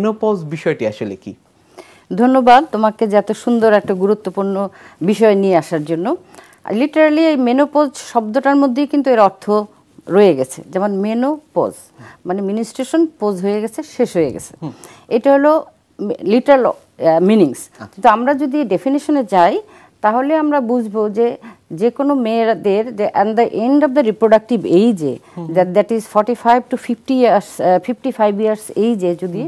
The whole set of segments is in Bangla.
মেনোপজ বিষয়টি আসলে কি ধন্যবাদ তোমাকে এত সুন্দর একটা গুরুত্বপূর্ণ বিষয় নিয়ে আসার জন্য লিটারালি এই মেনোপজ শব্দটার মধ্যেই কিন্তু এর অর্থ রয়ে গেছে যেমন মেনোপজ মানে মিনিস্ট্রেশন পোজ হয়ে গেছে শেষ হয়ে গেছে এটা হলো লিটারাল মিনিংস তো আমরা যদি ডেফিনেশনে যাই তাহলে আমরা বুঝবো যে যে কোনো মেয়েদের যে and the end of the reproductive এইজে that that is forty five to fifty years fifty five years এইজে যদি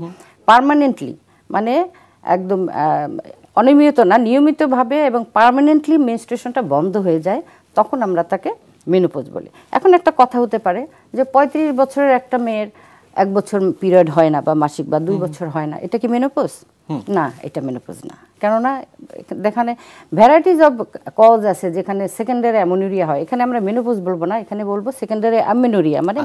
পারমানেন্টলি মানে একদম অনিয়মিত না নিয়মিতভাবে এবং পারমানেন্টলি মেনস্ট্রেশনটা বন্ধ হয়ে যায় তখন আমরা তাকে মেনোপোজ বলি এখন একটা কথা হতে পারে যে পঁয়ত্রিশ বছরের একটা মেয়ের এক বছর পিরিয়ড হয় না বা মাসিক বা দুই বছর হয় না এটা কি মেনোপোজ না এটা মেনোপজ না কেননা দেখানে ভ্যারাইটিস অব কজ আছে যেখানে সেকেন্ডারি অ্যামোনিউরিয়া হয় এখানে আমরা মেনোপজ বলবো না এখানে বলবো সেকেন্ডারি অ্যামেনোরিয়া মানে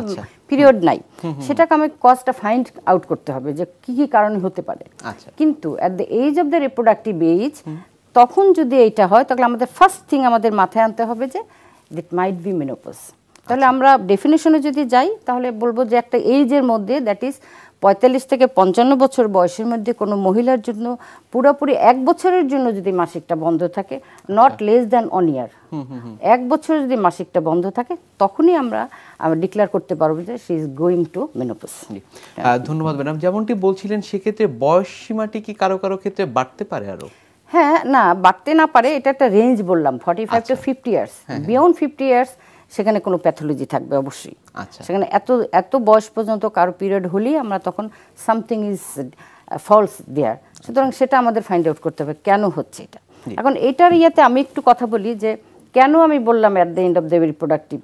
পিরিয়ড আচ্ছা। নাই সেটাকে আমি কজটা ফাইন্ড আউট করতে হবে যে কি কি কারণে হতে পারে আচ্ছা। কিন্তু at the age of the reproductive age তখন যদি এটা হয় তাহলে আমাদের ফার্স্ট থিং আমাদের মাথায় আনতে হবে যে দ্যাট মাইট বি মেনোপজ তাহলে আচ্ছা। আমরা ডেফিনেশনে যদি যাই তাহলে বলবো যে একটা এজের মধ্যে দ্যাট ইজ পঁয়তাল্লিশ থেকে পঞ্চান্ন বছর বয়সের মধ্যে কোনো মহিলার জন্য পুরোপুরি এক বছরের জন্য যদি মাসিকটা বন্ধ থাকে not less than one year এক বছর যদি মাসিকটা বন্ধ থাকে তখনই আমরা ডিক্লেয়ার করতে পারবো যে she is going to menopause ধন্যবাদ ম্যাডাম যেমনটি বলছিলেন সেক্ষেত্রে বয়স সীমাটি কি কারো কারো ক্ষেত্রে বাড়তে পারে আরও হ্যাঁ না বাড়তে না পারে এটা একটা রেঞ্জ বললাম forty five to fifty years beyond fifty years সেখানে কোনো প্যাথোলজি থাকবে অবশ্যই আচ্ছা সেখানে এত এত বয়স পর্যন্ত কারো পিরিয়ড হলেই আমরা তখন সামথিং ইজ ফলস দেয়ার সুতরাং আচ্ছা। সেটা আমাদের ফাইন্ড আউট করতে হবে কেন হচ্ছে এটা এখন এটার ইয়েতে আমি একটু কথা বলি যে কেন আমি বললাম at the end of the reproductive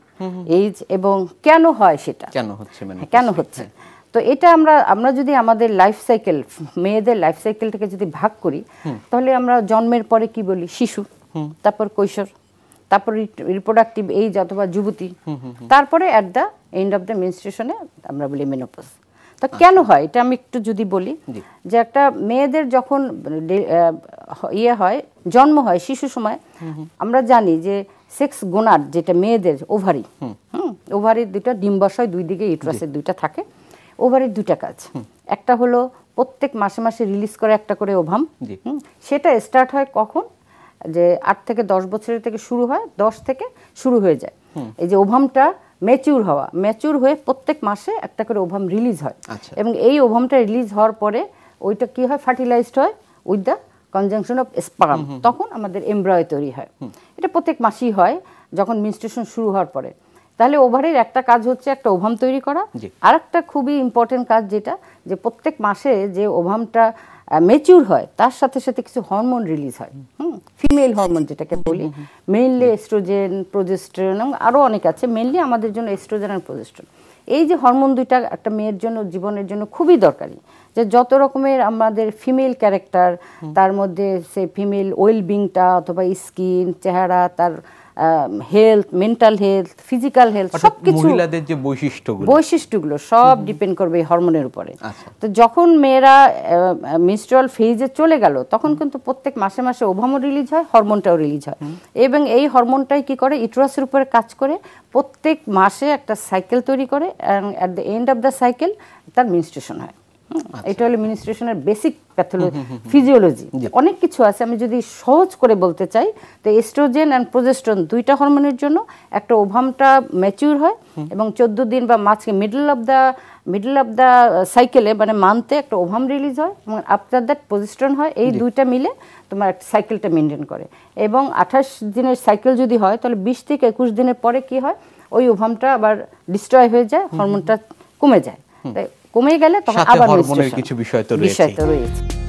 age এবং কেন হয় সেটা কেন হচ্ছে মানে হ্যাঁ, কেন হচ্ছে হ্যাঁ। তো এটা আমরা আমরা যদি আমাদের লাইফ সাইকেল মেয়েদের লাইফ সাইকেলটাকে যদি ভাগ করি তাহলে আমরা জন্মের পরে কি বলি শিশু তারপর কৈশোর তারপরে রিপ্রোডাক্টিভ এইজ অথবা যুবতী তারপরে at the end of the মিনস্ট্রেশনে আমরা বলি মেনোপোজ তা আচ্ছা। কেন হয় এটা আমি একটু যদি বলি যে একটা মেয়েদের যখন ইয়ে হয় জন্ম হয় শিশু সময় আমরা জানি যে সেক্স গোনার যেটা মেয়েদের ওভারি হুম ওভারির দুইটা ডিম্বাশয় দুই দিকে ইউট্রাসের দুইটা থাকে ওভারির দুইটা কাজ একটা হলো প্রত্যেক মাসে মাসে রিলিজ করে একটা করে ওভাম সেটা স্টার্ট হয় কখন যে আট থেকে দশ বছরের থেকে শুরু হয় দশ থেকে শুরু হয়ে যায় এই যে ওভামটা ম্যাচিউর হওয়া ম্যাচিউর হয়ে প্রত্যেক মাসে একটা করে ওভাম রিলিজ হয় আচ্ছা। এবং এই ওভামটা রিলিজ হওয়ার পরে ওইটা কি হয় ফার্টিলাইজড হয় with the conjunction of sperm তখন আমাদের এমব্রয় তৈরি হয় এটা প্রত্যেক মাসেই হয় যখন মিনস্ট্রেশন শুরু হওয়ার পরে তাহলে ওভারের একটা কাজ হচ্ছে একটা ওভাম তৈরি করা আর একটা খুবই ইম্পর্টেন্ট কাজ যেটা যে প্রত্যেক মাসে যে ওভামটা মেচিউর হয় তার সাথে সাথে কিছু হরমোন রিলিজ হয় হুম ফিমেল হরমোন যেটাকে বলি মেইনলি এস্ট্রোজেন প্রোজেস্ট্রন এবং আরও অনেক আছে মেইনলি আমাদের জন্য এস্ট্রোজেন আর প্রোজেস্ট্রন এই যে হরমোন দুইটা একটা মেয়ের জন্য জীবনের জন্য খুবই দরকারি যে যত রকমের আমাদের ফিমেল ক্যারেক্টার তার মধ্যে সে ফিমেল ওয়েলবিংটা অথবা স্কিন চেহারা তার health mental health physical health সবকিছু মহিলাদের যে বৈশিষ্ট্যগুলো বৈশিষ্ট্যগুলো সব ডিপেন্ড করবে এই হরমোনের উপরে আচ্ছা। তো যখন মেয়েরা মিনস্ট্রাল ফেজে চলে গেল তখন কিন্তু প্রত্যেক মাসে মাসে ওভামও রিলিজ হয় হরমোনটাও রিলিজ হয় এবং এই হরমোনটাই কি করে ইউট্রাসের উপরে কাজ করে প্রত্যেক মাসে একটা সাইকেল তৈরি করে at the end of the cycle তার মিনস্ট্রেশন হয় আচ্ছা। এটা হলো মিনিস্ট্রেশনের বেসিক প্যাথোলজি ফিজিওলজি অনেক কিছু আছে আমি যদি সহজ করে বলতে চাই তো এস্ট্রোজেন অ্যান্ড প্রোজেস্ট্রন দুইটা হরমোনের জন্য একটা ওভামটা ম্যাচিউর হয় এবং চোদ্দ দিন বা মাঝকে middle of the middle of the সাইকেলে মানে মান্থে একটা ওভাম রিলিজ হয় এবং আফটার দ্যাট প্রজেস্ট্রন হয় এই দুইটা মিলে তোমার একটা সাইকেলটা মেনটেন করে এবং আঠাশ দিনের সাইকেল যদি হয় তাহলে বিশ থেকে একুশ দিনের পরে কি হয় ওই ওভামটা আবার ডিস্ট্রয় হয়ে যায় হরমোনটা কমে যায় তাই কমে গেলে তখন আবার হরমোনের কিছু বিষয় তো রয়েছে